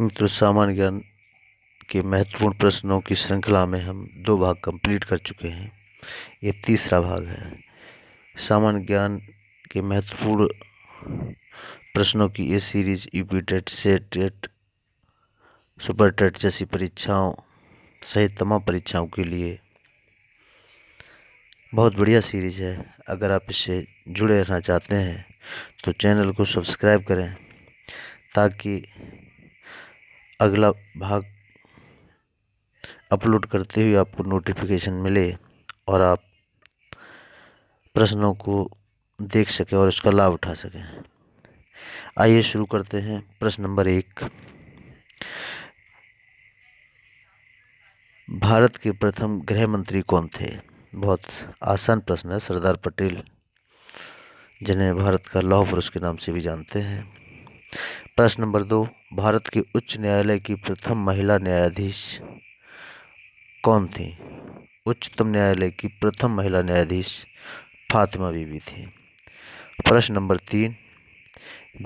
मित्र तो सामान्य ज्ञान के महत्वपूर्ण प्रश्नों की श्रृंखला में हम दो भाग कंप्लीट कर चुके हैं ये तीसरा भाग है सामान्य ज्ञान के महत्वपूर्ण प्रश्नों की ये सीरीज यूपी टेट से टेट सुपर टेट जैसी परीक्षाओं सहित तमाम परीक्षाओं के लिए बहुत बढ़िया सीरीज है अगर आप इससे जुड़े रहना चाहते हैं तो चैनल को सब्सक्राइब करें ताकि अगला भाग अपलोड करते हुए आपको नोटिफिकेशन मिले और आप प्रश्नों को देख सकें और उसका लाभ उठा सकें आइए शुरू करते हैं प्रश्न नंबर एक भारत के प्रथम गृह मंत्री कौन थे बहुत आसान प्रश्न है सरदार पटेल जिन्हें भारत का लौह पुरुष के नाम से भी जानते हैं प्रश्न नंबर दो भारत के उच्च न्यायालय की प्रथम महिला न्यायाधीश कौन थी उच्चतम न्यायालय की प्रथम महिला न्यायाधीश फातिमा बीबी थी प्रश्न नंबर तीन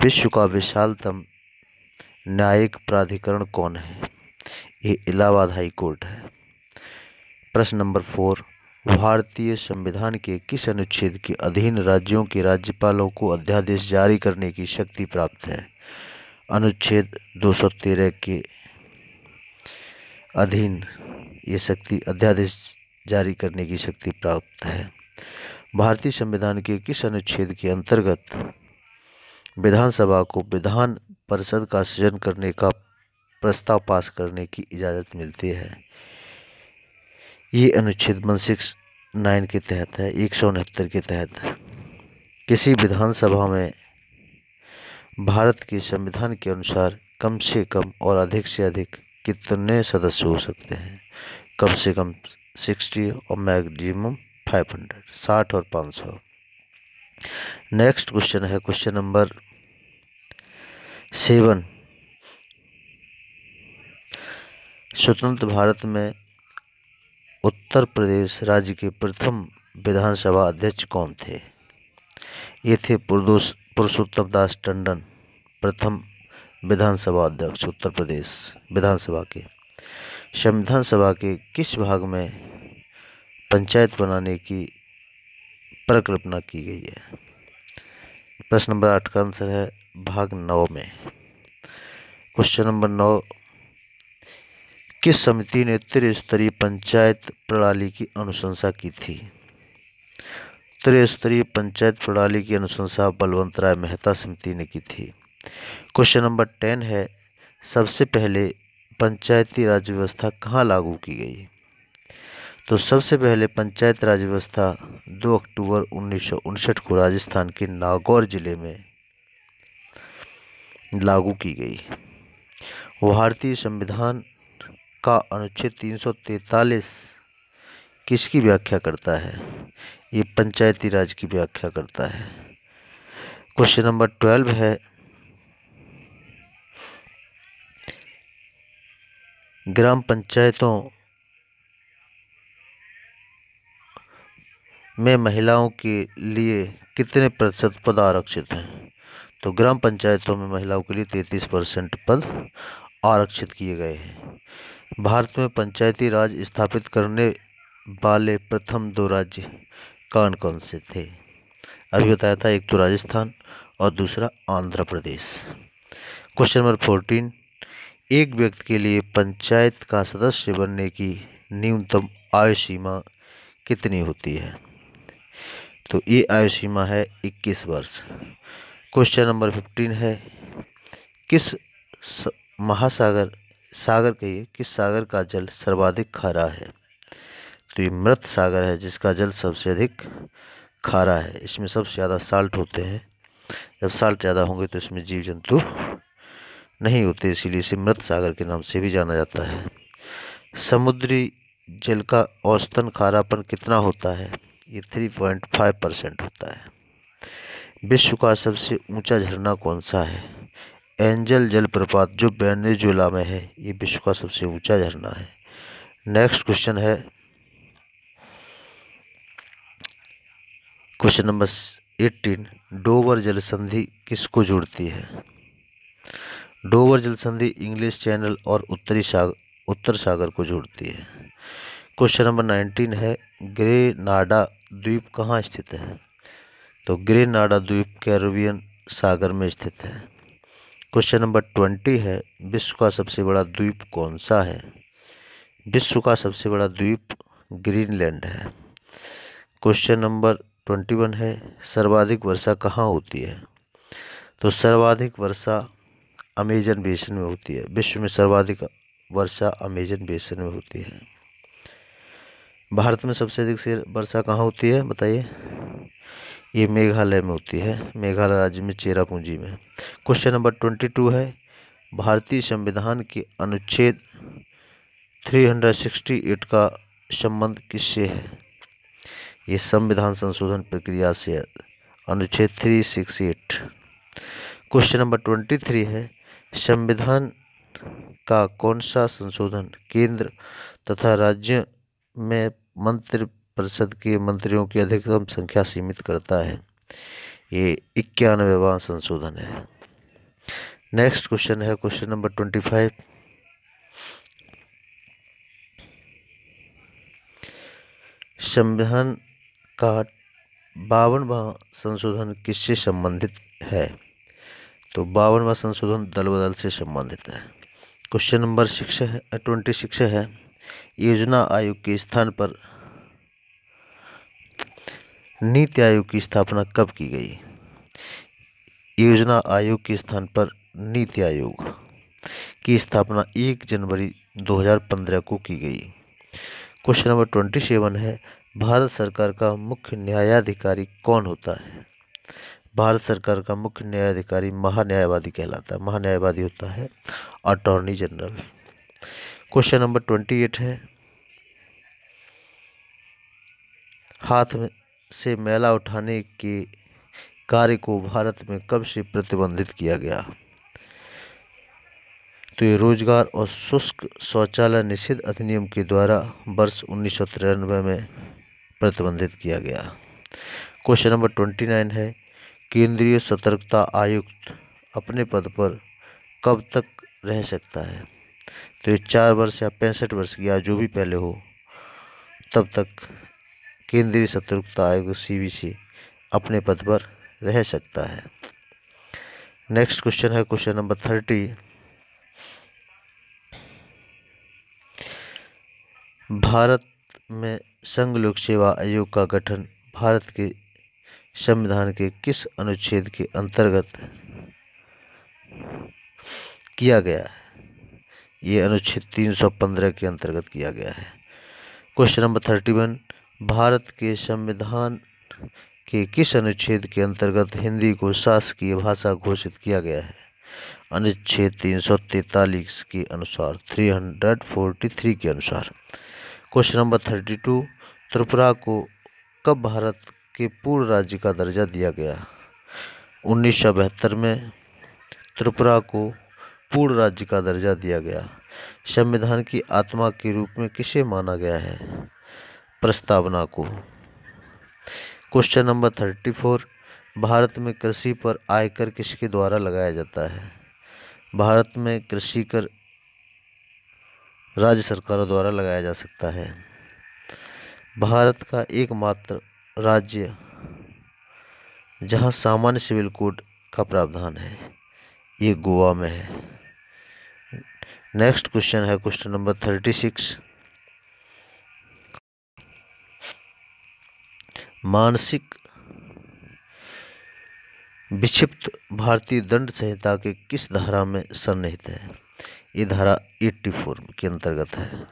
विश्व का विशालतम न्यायिक प्राधिकरण कौन है ये इलाहाबाद हाई कोर्ट है प्रश्न नंबर फोर भारतीय संविधान के किस अनुच्छेद के अधीन राज्यों के राज्यपालों को अध्यादेश जारी करने की शक्ति प्राप्त है अनुच्छेद 213 के अधीन ये शक्ति अध्यादेश जारी करने की शक्ति प्राप्त है भारतीय संविधान के किस अनुच्छेद के अंतर्गत विधानसभा को विधान परिषद का सृजन करने का प्रस्ताव पास करने की इजाज़त मिलती है ये अनुच्छेद वन सिक्स नाइन के तहत है एक सौ उनहत्तर के तहत किसी विधानसभा में भारत के संविधान के अनुसार कम से कम और अधिक से अधिक कितने सदस्य हो सकते हैं कम से कम सिक्सटी और मैक्सिमम फाइव हंड्रेड साठ और पाँच सौ नेक्स्ट क्वेश्चन है क्वेश्चन नंबर सेवन स्वतंत्र भारत में उत्तर प्रदेश राज्य के प्रथम विधानसभा अध्यक्ष कौन थे ये थे पुरुषोत्तम दास टंडन प्रथम विधानसभा अध्यक्ष उत्तर प्रदेश विधानसभा के संविधान सभा के किस भाग में पंचायत बनाने की परिकल्पना की गई है प्रश्न नंबर आठ का आंसर है भाग नौ में क्वेश्चन नंबर नौ किस समिति ने त्रिस्तरीय पंचायत प्रणाली की अनुशंसा की थी त्रिस्तरीय पंचायत प्रणाली की अनुशंसा बलवंत राय मेहता समिति ने की थी क्वेश्चन नंबर टेन है सबसे पहले पंचायती राज व्यवस्था कहाँ लागू की गई तो सबसे पहले पंचायत राज व्यवस्था 2 अक्टूबर उन्नीस को राजस्थान के नागौर जिले में लागू की गई भारतीय संविधान का अनुच्छेद 343 किसकी व्याख्या करता है ये पंचायती राज की व्याख्या करता है क्वेश्चन नंबर ट्वेल्व है ग्राम पंचायतों में महिलाओं के लिए कितने प्रतिशत पद आरक्षित हैं तो ग्राम पंचायतों में महिलाओं के लिए तैंतीस परसेंट पद आरक्षित किए गए हैं भारत में पंचायती राज स्थापित करने वाले प्रथम दो राज्य कौन कौन से थे अभी बताया था एक तो राजस्थान और दूसरा Andhra Pradesh question number fourteen एक व्यक्ति के लिए पंचायत का सदस्य बनने की न्यूनतम आयु सीमा कितनी होती है तो ये आयु सीमा है 21 वर्ष क्वेश्चन नंबर 15 है किस महासागर सागर कहिए किस सागर का जल सर्वाधिक खारा है तो ये मृत सागर है जिसका जल सबसे अधिक खारा है इसमें सबसे ज़्यादा साल्ट होते हैं जब साल्ट ज़्यादा होंगे तो इसमें जीव जंतु नहीं होते इसीलिए इसे मृत सागर के नाम से भी जाना जाता है समुद्री जल का औसतन खारापन कितना होता है ये थ्री पॉइंट फाइव परसेंट होता है विश्व का सबसे ऊंचा झरना कौन सा है एंजल जलप्रपात जो वेनेजुएला में है ये विश्व का सबसे ऊंचा झरना है नेक्स्ट क्वेश्चन है क्वेश्चन नंबर एट्टीन डोवर जल संधि किसको जोड़ती है जल जलसंधि इंग्लिश चैनल और उत्तरी सागर उत्तर सागर को जोड़ती है क्वेश्चन नंबर नाइनटीन है ग्रेनाडा द्वीप कहाँ स्थित है तो ग्रेनाडा द्वीप कैरोबियन सागर में स्थित है क्वेश्चन नंबर ट्वेंटी है विश्व का सबसे बड़ा द्वीप कौन सा है विश्व का सबसे बड़ा द्वीप ग्रीनलैंड है क्वेश्चन नंबर ट्वेंटी वन है सर्वाधिक वर्षा कहाँ होती है तो सर्वाधिक वर्षा अमेजन बेसिन में होती है विश्व में सर्वाधिक वर्षा अमेजन बेसिन में होती है भारत में सबसे अधिक वर्षा कहाँ होती है बताइए ये मेघालय में होती है मेघालय राज्य में चेरापूंजी में क्वेश्चन नंबर ट्वेंटी टू है भारतीय संविधान के अनुच्छेद थ्री हंड्रेड सिक्सटी एट का संबंध किससे है ये संविधान संशोधन प्रक्रिया से अनुच्छेद three six eight question number twenty three है संविधान का कौन सा संशोधन केंद्र तथा राज्य में मंत्रिपरिषद के मंत्रियों की अधिकतम संख्या सीमित करता है ये इक्यानवेवा संशोधन है नेक्स्ट क्वेश्चन है क्वेश्चन नंबर ट्वेंटी फाइव संविधान का बावनवा संशोधन किससे संबंधित है तो बावनवा संशोधन दल बदल से संबंधित है क्वेश्चन नंबर सिक्स है ट्वेंटी सिक्स है योजना आयोग के स्थान पर नीति आयोग की स्थापना कब की गई योजना आयोग के स्थान पर नीति आयोग की स्थापना 1 जनवरी 2015 को की गई क्वेश्चन नंबर ट्वेंटी सेवन है भारत सरकार का मुख्य न्यायाधिकारी कौन होता है भारत सरकार का मुख्य न्यायाधिकारी महान्यायवादी कहलाता है महान्यायवादी होता है attorney general question number twenty eight है हाथ में से मैला उठाने के कार्य को भारत में कब से प्रतिबंधित किया गया तो ये रोजगार और शुष्क शौचालय निषिद्ध अधिनियम के द्वारा वर्ष उन्नीस में प्रतिबंधित किया गया क्वेश्चन नंबर ट्वेंटी नाइन है केंद्रीय सतर्कता आयुक्त अपने पद पर कब तक रह सकता है तो ये चार वर्ष या पैंसठ वर्ष या जो भी पहले हो तब तक केंद्रीय सतर्कता आयोग सी अपने पद पर रह सकता है नेक्स्ट क्वेश्चन है क्वेश्चन नंबर थर्टी भारत में संघ लोक सेवा आयोग का गठन भारत के संविधान के किस अनुच्छेद के अंतर्गत किया गया है ये अनुच्छेद 315 के अंतर्गत किया गया है question number thirty one Bharat के संविधान के किस अनुच्छेद के अंतर्गत हिंदी को शासकीय भाषा घोषित किया गया है अनुच्छेद तीन सौ तैतालीस के अनुसार 343 के अनुसार question number thirty two Tripura को कब भारत के पूर्ण राज्य का दर्जा दिया गया उन्नीस सौ बहत्तर में त्रिपुरा को पूर्ण राज्य का दर्जा दिया गया संविधान की आत्मा के रूप में किसे माना गया है प्रस्तावना को question number thirty four Bharat में कृषि पर आयकर किसके द्वारा लगाया जाता है भारत में कृषि कर राज्य सरकारों द्वारा लगाया जा सकता है भारत का एकमात्र राज्य जहाँ सामान्य सिविल कोड का प्रावधान है ये गोवा में है नेक्स्ट क्वेश्चन है क्वेश्चन नंबर थर्टी सिक्स मानसिक विक्षिप्त भारतीय दंड संहिता के किस धारा में सन्निहित है ये धारा एट्टी फोर के अंतर्गत है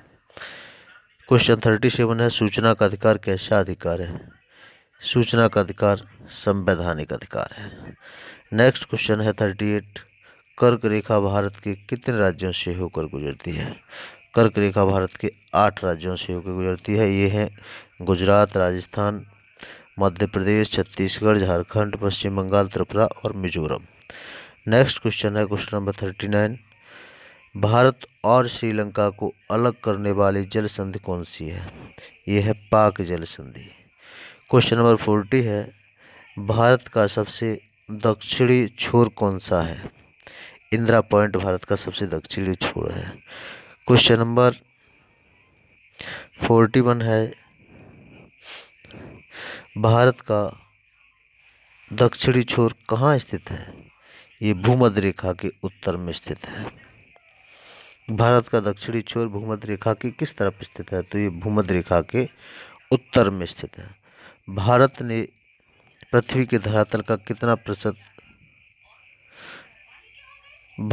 क्वेश्चन थर्टी सेवन है सूचना का अधिकार कैसा अधिकार है सूचना का अधिकार संवैधानिक अधिकार है नेक्स्ट क्वेश्चन है थर्टी एट कर्क रेखा भारत के कितने राज्यों से होकर गुजरती है कर्क रेखा भारत के आठ राज्यों से होकर गुजरती है ये हैं गुजरात राजस्थान मध्य प्रदेश छत्तीसगढ़ झारखंड पश्चिम बंगाल त्रिपुरा और मिजोरम नेक्स्ट क्वेश्चन है question number thirty nine Bharat और श्रीलंका को अलग करने वाली जल संधि कौन सी है ये है पाक जल संधि क्वेश्चन नंबर फोर्टी है भारत का सबसे दक्षिणी छोर कौन सा है इंदिरा पॉइंट भारत का सबसे दक्षिणी छोर है क्वेश्चन नंबर फोर्टी वन है भारत का दक्षिणी छोर कहाँ स्थित है ये भूमध्य रेखा के उत्तर में स्थित है भारत का दक्षिणी छोर भूमध्य रेखा की किस तरफ स्थित है तो ये भूमध्य रेखा के उत्तर में स्थित है भारत ने पृथ्वी के धरातल का कितना प्रतिशत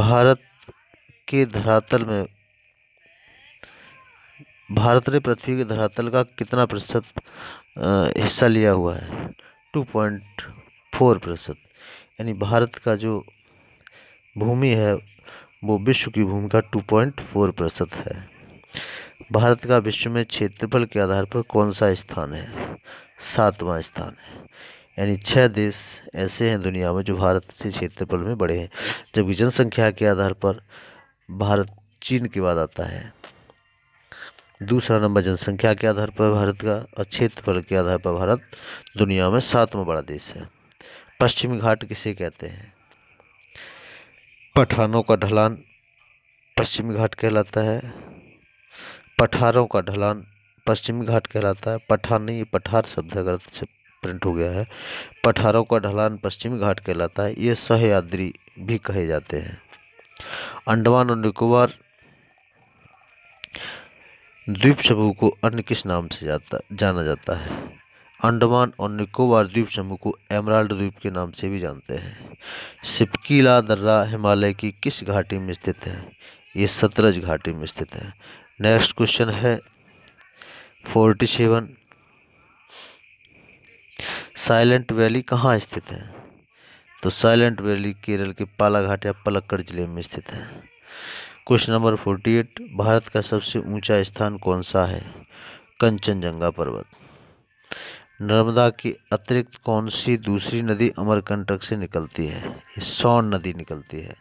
भारत के धरातल में भारत ने पृथ्वी के धरातल का कितना प्रतिशत हिस्सा लिया हुआ है टू पॉइंट फोर प्रतिशत यानी भारत का जो भूमि है वो विश्व की भूमि का टू पॉइंट फोर प्रतिशत है भारत का विश्व में क्षेत्रफल के आधार पर कौन सा स्थान है सातवां स्थान है यानी छः देश ऐसे हैं दुनिया में जो भारत से क्षेत्रफल में बड़े हैं जबकि जनसंख्या के आधार पर भारत चीन के बाद आता है दूसरा नंबर जनसंख्या के आधार पर भारत का और क्षेत्रफल के आधार पर भारत दुनिया में सातवां बड़ा देश है पश्चिमी घाट किसे कहते हैं पठानों का ढलान पश्चिमी घाट कहलाता है पठारों का ढलान पश्चिमी घाट कहलाता है पठार नहीं पठार शब्द है गलत से प्रिंट हो गया है पठारों का ढलान पश्चिमी घाट कहलाता है ये सहयाद्री भी कहे जाते हैं अंडमान और निकोबार द्वीप समूह को अन्य किस नाम से जाता जाना जाता है अंडमान और निकोबार द्वीप समूह को एमराल्ड द्वीप के नाम से भी जानते हैं सिपकीला दर्रा हिमालय की किस घाटी में स्थित है ये सतरज घाटी में स्थित है नेक्स्ट क्वेश्चन है फोर्टी सेवन साइलेंट वैली कहाँ स्थित है तो साइलेंट वैली केरल के पालाघाट या पलक्कड़ जिले में स्थित है question number forty eight Bharat का सबसे ऊंचा स्थान कौन सा है कंचनजंगा पर्वत नर्मदा की अतिरिक्त कौन सी दूसरी नदी अमरकंटक से निकलती है सौन नदी निकलती है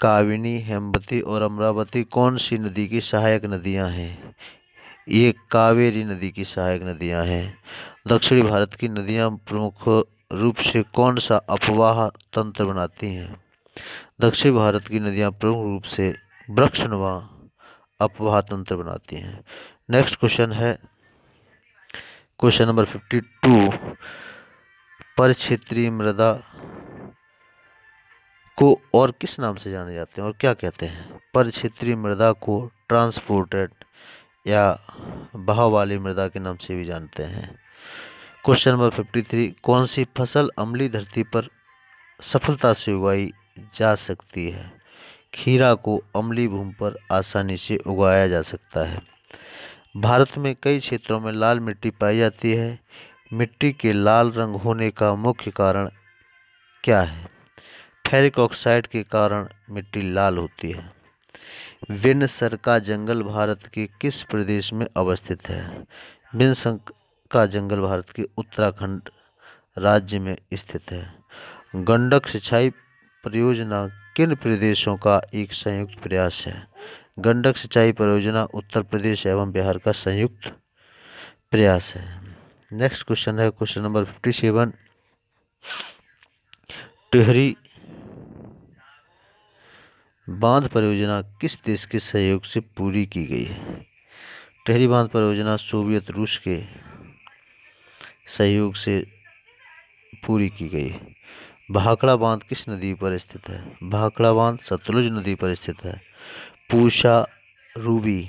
काविनी हेमवती और अमरावती कौन सी नदी की सहायक नदियां हैं ये कावेरी नदी की सहायक नदियाँ हैं दक्षिणी भारत की नदियाँ प्रमुख रूप से कौन सा अपवाह तंत्र बनाती हैं दक्षिण भारत की नदियाँ प्रमुख रूप से वृक्षणवा अपवाह तंत्र बनाती हैं नेक्स्ट क्वेश्चन है क्वेश्चन नंबर फिफ्टी टू पर क्षेत्रीय मृदा को और किस नाम से जाने जाते हैं और क्या कहते हैं पर क्षेत्रीय मृदा को ट्रांसपोर्टेड या बहाव वाली मृदा के नाम से भी जानते हैं क्वेश्चन नंबर फिफ्टी थ्री कौन सी फसल अमली धरती पर सफलता से उगाई जा सकती है खीरा को अमली भूमि पर आसानी से उगाया जा सकता है भारत में कई क्षेत्रों में लाल मिट्टी पाई जाती है मिट्टी के लाल रंग होने का मुख्य कारण क्या है फेरिक ऑक्साइड के कारण मिट्टी लाल होती है विनसर का जंगल भारत के किस प्रदेश में अवस्थित है विनसर का जंगल भारत के उत्तराखंड राज्य में स्थित है गंडक सिंचाई परियोजना किन प्रदेशों का एक संयुक्त प्रयास है गंडक सिंचाई परियोजना उत्तर प्रदेश एवं बिहार का संयुक्त प्रयास है नेक्स्ट क्वेश्चन है question number fifty seven Tehri बांध परियोजना किस देश के सहयोग से पूरी की गई है टहरी बांध परियोजना सोवियत रूस के सहयोग से पूरी की गई है भाखड़ा बांध किस नदी पर स्थित है भाखड़ा बांध सतलुज नदी पर स्थित है पूषा रूबी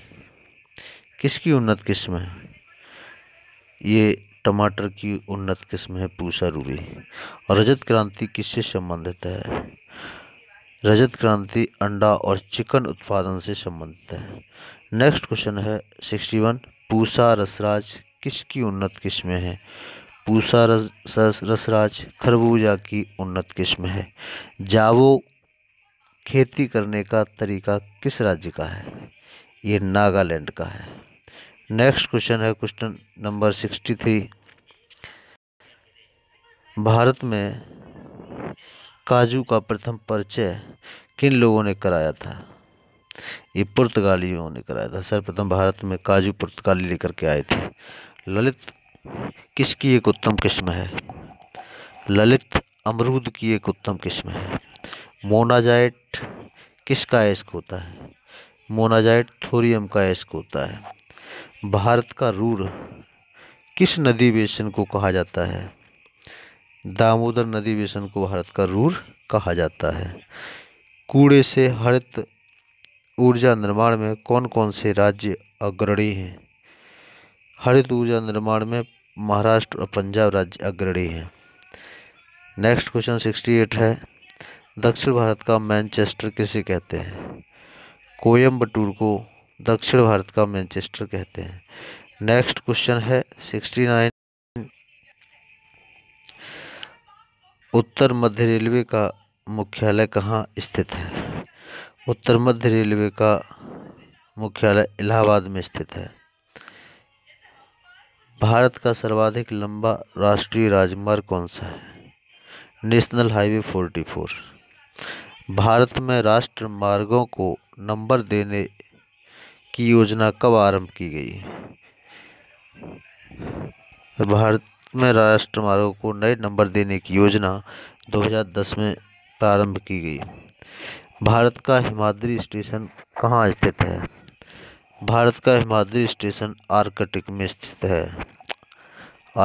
किसकी उन्नत किस्म है ये टमाटर की उन्नत किस्म है पूषा रूबी और रजत क्रांति किससे संबंधित है रजत क्रांति अंडा और चिकन उत्पादन से संबंधित है नेक्स्ट क्वेश्चन है सिक्सटी वन पूसा रसराज किसकी उन्नत किस्म है पूसा रस रसराज खरबूजा की उन्नत किस्म है जावो खेती करने का तरीका किस राज्य का है ये नागालैंड का है नेक्स्ट क्वेश्चन है question number sixty three Bharat में काजू का प्रथम परिचय किन लोगों ने कराया था ये पुर्तगालियों ने कराया था सर्वप्रथम भारत में काजू पुर्तगाली लेकर के आए थे ललित किसकी एक उत्तम किस्म है ललित अमरूद की एक उत्तम किस्म है मोनाजाइट किसका एस्क होता है मोनाजाइट थोरियम का एस्क होता है भारत का रूढ़ किस नदी बेसिन को कहा जाता है दामोदर नदी बेसन को भारत का रूर कहा जाता है कूड़े से हरित ऊर्जा निर्माण में कौन कौन से राज्य अग्रणी हैं हरित ऊर्जा निर्माण में महाराष्ट्र और पंजाब राज्य अग्रणी हैं नेक्स्ट क्वेश्चन सिक्सटी एट है दक्षिण भारत का मैनचेस्टर किसे कहते हैं कोयम्बटूर को दक्षिण भारत का मैनचेस्टर कहते हैं नेक्स्ट क्वेश्चन है सिक्सटी नाइन उत्तर मध्य रेलवे का मुख्यालय कहाँ स्थित है उत्तर मध्य रेलवे का मुख्यालय इलाहाबाद में स्थित है भारत का सर्वाधिक लंबा राष्ट्रीय राजमार्ग कौन सा है नेशनल हाईवे 44 भारत में राष्ट्र मार्गों को नंबर देने की योजना कब आरंभ की गई भारत में राष्ट्र मार्गों को नए नंबर देने की योजना 2010 में प्रारंभ की गई भारत का हिमाद्री स्टेशन कहाँ स्थित है भारत का हिमाद्री स्टेशन आर्कटिक में स्थित है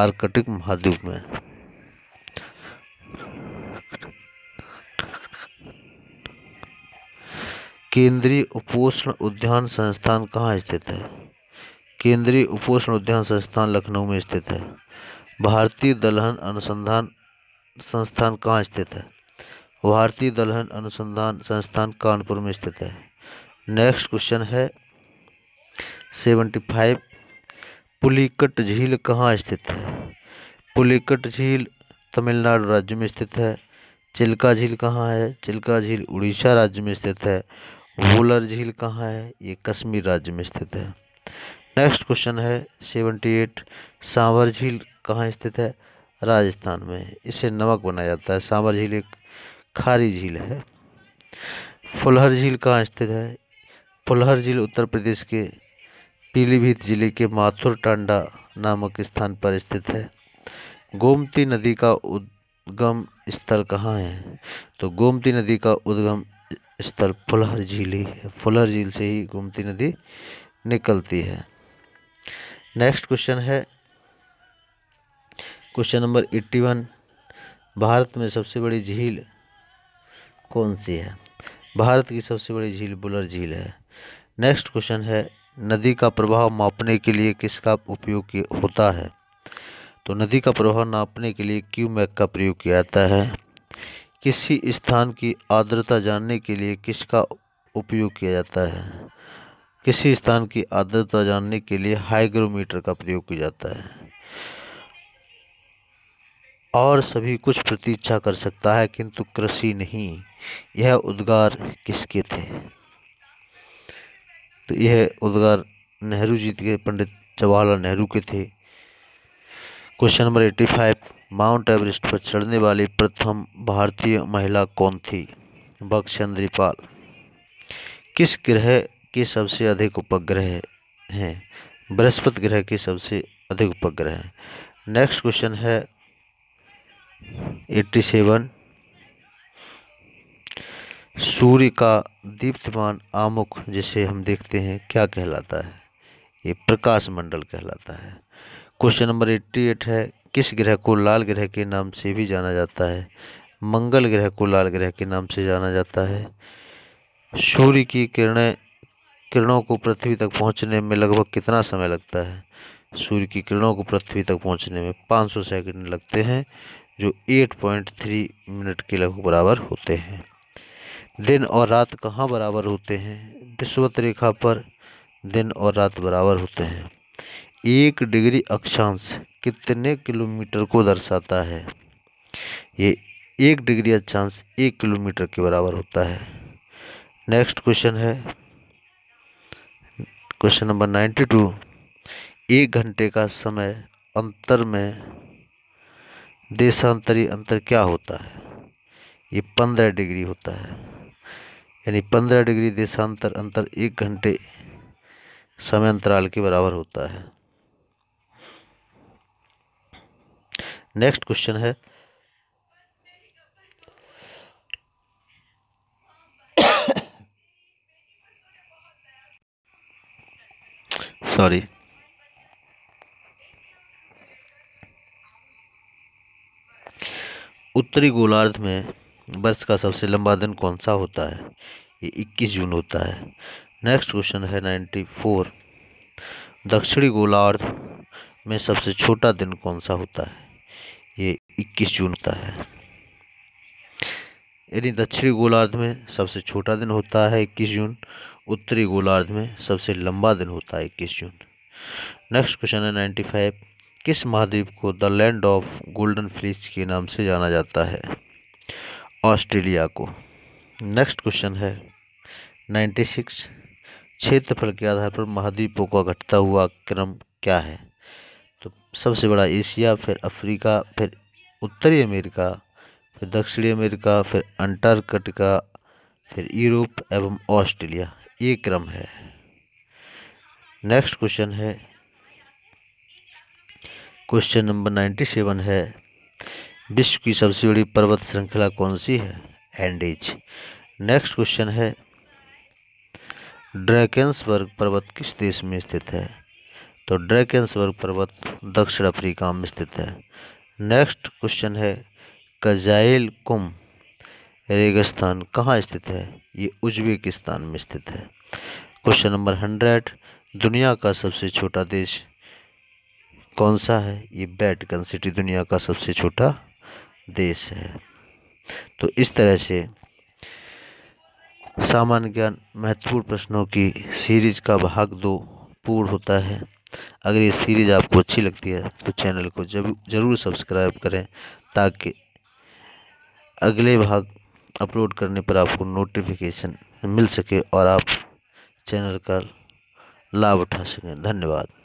आर्कटिक महाद्वीप में केंद्रीय उपोषण उद्यान संस्थान कहाँ स्थित है केंद्रीय उपोषण उद्यान संस्थान लखनऊ में स्थित है भारतीय दलहन अनुसंधान संस्थान कहाँ स्थित है भारतीय दलहन अनुसंधान संस्थान कानपुर में स्थित है नेक्स्ट क्वेश्चन है सेवेंटी फाइव पुलिकट झील कहाँ स्थित है पुलिकट झील तमिलनाडु राज्य में स्थित है चिल्का झील कहाँ है चिल्का झील उड़ीसा राज्य में स्थित है वोलर झील कहाँ है ये कश्मीर राज्य में स्थित है नेक्स्ट क्वेश्चन है सेवेंटी एट सांवर झील कहाँ स्थित है राजस्थान में इसे नमक बनाया जाता है सांबर झील एक खारी झील है फुलहर झील कहाँ स्थित है फुलहर झील उत्तर प्रदेश के पीलीभीत जिले के माथुर टांडा नामक स्थान पर स्थित है गोमती नदी का उद्गम स्थल कहाँ है तो गोमती नदी का उद्गम स्थल फुलहर झील ही है फुलहर झील से ही गोमती नदी निकलती है नेक्स्ट क्वेश्चन है question number eighty one Bharat में सबसे बड़ी झील कौन सी है भारत की सबसे बड़ी झील बुलर झील है नेक्स्ट क्वेश्चन है नदी का प्रभाव मापने के लिए किसका उपयोग होता है तो नदी का प्रभाव नापने के लिए क्यू मैक का प्रयोग किया जाता है किसी स्थान की आर्द्रता जानने के लिए किसका उपयोग किया जाता है किसी स्थान की आर्द्रता जानने के लिए हाइग्रोमीटर का प्रयोग किया जाता है और सभी कुछ प्रतीक्षा कर सकता है किंतु कृषि नहीं यह उद्गार किसके थे तो यह उद्गार नेहरू जी के पंडित जवाहरलाल नेहरू के थे question number eighty five Mount Everest पर चढ़ने वाली प्रथम भारतीय महिला कौन थी बक्चंद्री पाल किस ग्रह के सबसे अधिक उपग्रह हैं बृहस्पति ग्रह के सबसे अधिक उपग्रह हैं नेक्स्ट क्वेश्चन है एट्टी सेवन सूर्य का दीप्तमान आमुख जिसे हम देखते हैं क्या कहलाता है ये प्रकाश मंडल कहलाता है क्वेश्चन नंबर एट्टी एट है किस ग्रह को लाल ग्रह के नाम से भी जाना जाता है मंगल ग्रह को लाल ग्रह के नाम से जाना जाता है सूर्य की किरणें किरणों को पृथ्वी तक पहुंचने में लगभग कितना समय लगता है सूर्य की किरणों को पृथ्वी तक पहुंचने में 500 सेकंड लगते हैं जो 8.3 मिनट के लगभग बराबर होते हैं दिन और रात कहाँ बराबर होते हैं विश्वत रेखा पर दिन और रात बराबर होते हैं एक डिग्री अक्षांश कितने किलोमीटर को दर्शाता है ये एक डिग्री अक्षांश एक किलोमीटर के बराबर होता है नेक्स्ट क्वेश्चन है क्वेश्चन नंबर नाइन्टी टू एक घंटे का समय अंतर में देशांतरी अंतर क्या होता है ये पंद्रह डिग्री होता है यानी पंद्रह डिग्री देशांतर अंतर एक घंटे समय अंतराल के बराबर होता है नेक्स्ट क्वेश्चन है सॉरी उत्तरी गोलार्ध में वर्ष का सबसे लंबा दिन कौन सा होता है ये 21 जून होता है नेक्स्ट क्वेश्चन है 94 दक्षिणी गोलार्ध में सबसे छोटा दिन कौन सा होता है ये 21 जून होता है यानी दक्षिणी गोलार्ध में सबसे छोटा दिन होता है 21 जून उत्तरी गोलार्ध में सबसे लंबा दिन होता है 21 जून नेक्स्ट क्वेश्चन है 95 किस महाद्वीप को the land of golden fleece के नाम से जाना जाता है ऑस्ट्रेलिया को नेक्स्ट क्वेश्चन है 96 क्षेत्रफल के आधार पर महाद्वीपों का घटता हुआ क्रम क्या है तो सबसे बड़ा एशिया फिर अफ्रीका फिर उत्तरी अमेरिका फिर दक्षिणी अमेरिका फिर अंटार्कटिका फिर यूरोप एवं ऑस्ट्रेलिया ये क्रम है नेक्स्ट क्वेश्चन है क्वेश्चन नंबर नाइन्टी सेवन है विश्व की सबसे बड़ी पर्वत श्रृंखला कौन सी है एंडीज नेक्स्ट क्वेश्चन है ड्रैकेंसबर्ग पर्वत किस देश में स्थित है तो ड्रैकेंसबर्ग पर्वत दक्षिण अफ्रीका में स्थित है नेक्स्ट क्वेश्चन है कजाइल कुम रेगिस्तान कहाँ स्थित है ये उज्बेकिस्तान में स्थित है क्वेश्चन नंबर हंड्रेड दुनिया का सबसे छोटा देश कौन सा है ये वेटिकन सिटी दुनिया का सबसे छोटा देश है तो इस तरह से सामान्य ज्ञान महत्वपूर्ण प्रश्नों की सीरीज का भाग दो पूर्ण होता है अगर ये सीरीज आपको अच्छी लगती है तो चैनल को जब ज़रूर सब्सक्राइब करें ताकि अगले भाग अपलोड करने पर आपको नोटिफिकेशन मिल सके और आप चैनल का लाभ उठा सकें धन्यवाद